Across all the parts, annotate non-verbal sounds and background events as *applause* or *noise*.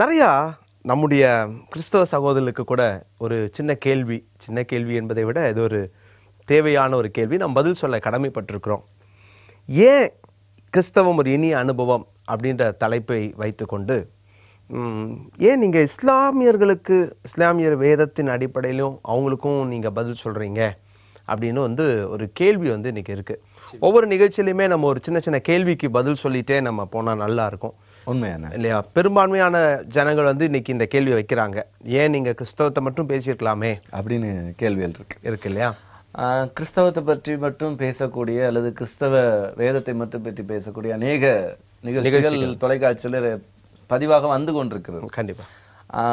நிறையா நம்முடைய கிறிஸ்தவ சகோதரர்களுக்கு கூட ஒரு சின்ன கேள்வி சின்ன கேள்வி என்பதை விட இது ஒரு தேவையான ஒரு கேள்வி நம்ம பதில் சொல்ல கடமைப்பட்டிருக்கிறோம் ஏன் கிறிஸ்தவம் ஒரு இனிய அனுபவம் அப்படின்ற தலைப்பை வைத்துக்கொண்டு ஏன் நீங்கள் இஸ்லாமியர்களுக்கு இஸ்லாமியர் வேதத்தின் அடிப்படையிலும் அவங்களுக்கும் நீங்கள் பதில் சொல்கிறீங்க அப்படின்னு வந்து ஒரு கேள்வி வந்து இன்றைக்கி இருக்குது ஒவ்வொரு நிகழ்ச்சியிலையுமே நம்ம ஒரு சின்ன சின்ன கேள்விக்கு பதில் சொல்லிகிட்டே நம்ம போனால் நல்லாயிருக்கும் உண்மையான இல்லையா பெரும்பான்மையான ஜனங்கள் வந்து இன்னைக்கு இந்த கேள்வி வைக்கிறாங்க ஏன் நீங்கள் கிறிஸ்தவத்தை மட்டும் பேசியிருக்கலாமே அப்படின்னு கேள்விகள் இருக்கு இருக்கு இல்லையா கிறிஸ்தவத்தை பற்றி மட்டும் பேசக்கூடிய அல்லது கிறிஸ்தவ வேதத்தை மட்டும் பற்றி பேசக்கூடிய அநேக நிகழ்ச்சிகள் தொலைக்காட்சியில் பதிவாக வந்து கொண்டிருக்கிறது கண்டிப்பாக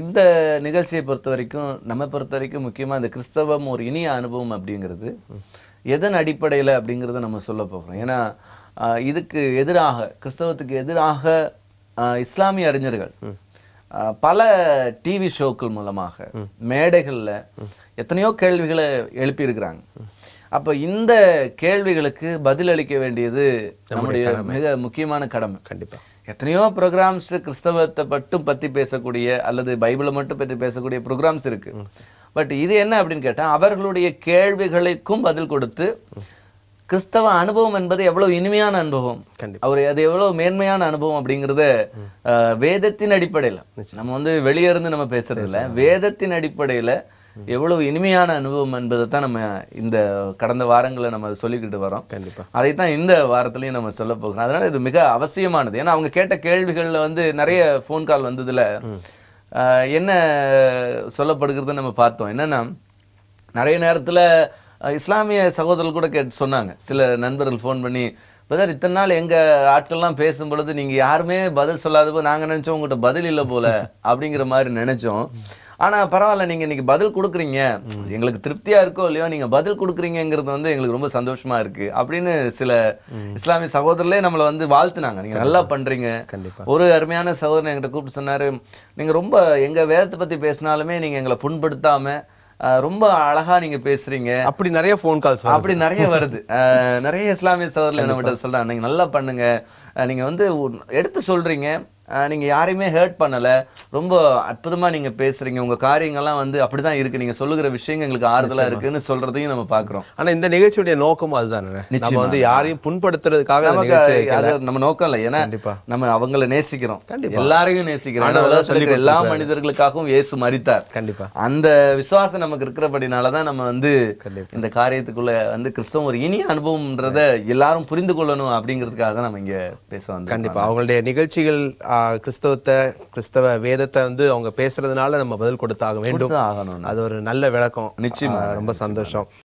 இந்த நிகழ்ச்சியை பொறுத்த வரைக்கும் நம்ம பொறுத்த வரைக்கும் முக்கியமாக இந்த கிறிஸ்தவம் ஒரு இனிய அனுபவம் அப்படிங்கிறது எதன் அடிப்படையில் அப்படிங்கிறத நம்ம சொல்ல போகிறோம் ஏன்னா இதுக்கு எதிராக கிறிஸ்தவத்துக்கு எதிராக இஸ்லாமிய அறிஞர்கள் பல டிவி ஷோக்கள் மூலமாக மேடைகளில் எத்தனையோ கேள்விகளை எழுப்பியிருக்கிறாங்க அப்போ இந்த கேள்விகளுக்கு பதில் அளிக்க வேண்டியது நம்முடைய மிக முக்கியமான கடமை கண்டிப்பாக எத்தனையோ ப்ரோக்ராம்ஸ் கிறிஸ்தவத்தை மட்டும் பற்றி பேசக்கூடிய அல்லது பைபிளை மட்டும் பற்றி பேசக்கூடிய ப்ரோக்ராம்ஸ் இருக்குது பட் இது என்ன அப்படின்னு கேட்டால் அவர்களுடைய கேள்விகளுக்கும் பதில் கொடுத்து கிறிஸ்தவ அனுபவம் என்பது எவ்வளவு இனிமையான அனுபவம் அவர் அது எவ்வளவு மேன்மையான அனுபவம் அப்படிங்கறத வேதத்தின் அடிப்படையில நம்ம வந்து வெளியே இருந்து நம்ம பேசுறதில்ல வேதத்தின் அடிப்படையில எவ்வளவு இனிமையான அனுபவம் என்பதை தான் நம்ம இந்த கடந்த வாரங்களை நம்ம சொல்லிக்கிட்டு வரோம் கண்டிப்பாக அதை தான் இந்த வாரத்துலையும் நம்ம சொல்ல போகிறோம் அதனால இது மிக அவசியமானது ஏன்னா அவங்க கேட்ட கேள்விகள்ல வந்து நிறைய ஃபோன் கால் வந்ததுல என்ன சொல்லப்படுகிறது நம்ம பார்த்தோம் என்னன்னா நிறைய நேரத்துல இஸ்லாமிய சகோதரர்கள் கூட கேட்டு சொன்னாங்க சில நண்பர்கள் ஃபோன் பண்ணி பிரதர் இத்தனை நாள் எங்கள் ஆட்கள்லாம் பேசும் பொழுது நீங்கள் யாருமே பதில் சொல்லாத போது நாங்கள் நினச்சோம் உங்கள்கிட்ட பதில் இல்லை போல *laughs* அப்படிங்கிற மாதிரி நினச்சோம் ஆனால் பரவாயில்ல நீங்கள் இன்றைக்கி பதில் கொடுக்குறீங்க எங்களுக்கு திருப்தியாக இருக்கோ இல்லையோ நீங்கள் பதில் கொடுக்குறீங்கிறது வந்து எங்களுக்கு ரொம்ப சந்தோஷமாக இருக்குது அப்படின்னு சில இஸ்லாமிய சகோதரர்களே நம்மளை வந்து வாழ்த்துனாங்க நீங்கள் நல்லா பண்ணுறீங்க கண்டிப்பாக ஒரு அருமையான சகோதரன் எங்கிட்ட கூப்பிட்டு சொன்னார் நீங்கள் ரொம்ப எங்கள் வேதத்தை பற்றி பேசினாலுமே நீங்கள் எங்களை புண்படுத்தாமல் ரொம்ப அழகா நீங்க பேசுறீங்க அப்படி நிறைய ஃபோன் கால்ஸ் அப்படி நிறைய வருது நிறைய இஸ்லாமிய சோதரில் என்ன சொல்றாங்க நீங்க நல்லா பண்ணுங்க நீங்க வந்து எடுத்து சொல்றீங்க நீங்கள் யாரையுமே ஹேர்ட் பண்ணலை ரொம்ப அற்புதமாக நீங்கள் பேசுகிறீங்க உங்கள் காரியங்கள்லாம் வந்து அப்படி தான் இருக்குது நீங்கள் சொல்லுகிற விஷயங்கள் எங்களுக்கு ஆறுதலாக இருக்குன்னு சொல்கிறதையும் நம்ம பார்க்குறோம் ஆனால் இந்த நிகழ்ச்சியுடைய நோக்கம் அதுதான் நம்ம வந்து யாரையும் புண்படுத்துறதுக்காக நமக்கு நம்ம நோக்கம் இல்லை ஏன்னா நம்ம அவங்கள நேசிக்கிறோம் எல்லாரையும் நேசிக்கிறோம் சொல்லி எல்லா மனிதர்களுக்காகவும் ஏசு மறித்தார் கண்டிப்பாக அந்த விசுவாசம் நமக்கு இருக்கிறபடினால தான் நம்ம வந்து இந்த காரியத்துக்குள்ள வந்து கிறிஸ்தவம் ஒரு இனிய அனுபவம்ன்றதை எல்லாரும் புரிந்து கொள்ளணும் அப்படிங்கிறதுக்காக தான் நம்ம இங்கே பேச வந்தோம் கண்டிப்பாக அவங்களுடைய நிகழ்ச்சிகள் கிறிஸ்தவத்தை கிறிஸ்தவ வேதத்தை வந்து அவங்க பேசுறதுனால நம்ம பதில் கொடுத்தாக வேண்டும் அது ஒரு நல்ல விளக்கம் நிச்சயமா ரொம்ப சந்தோஷம்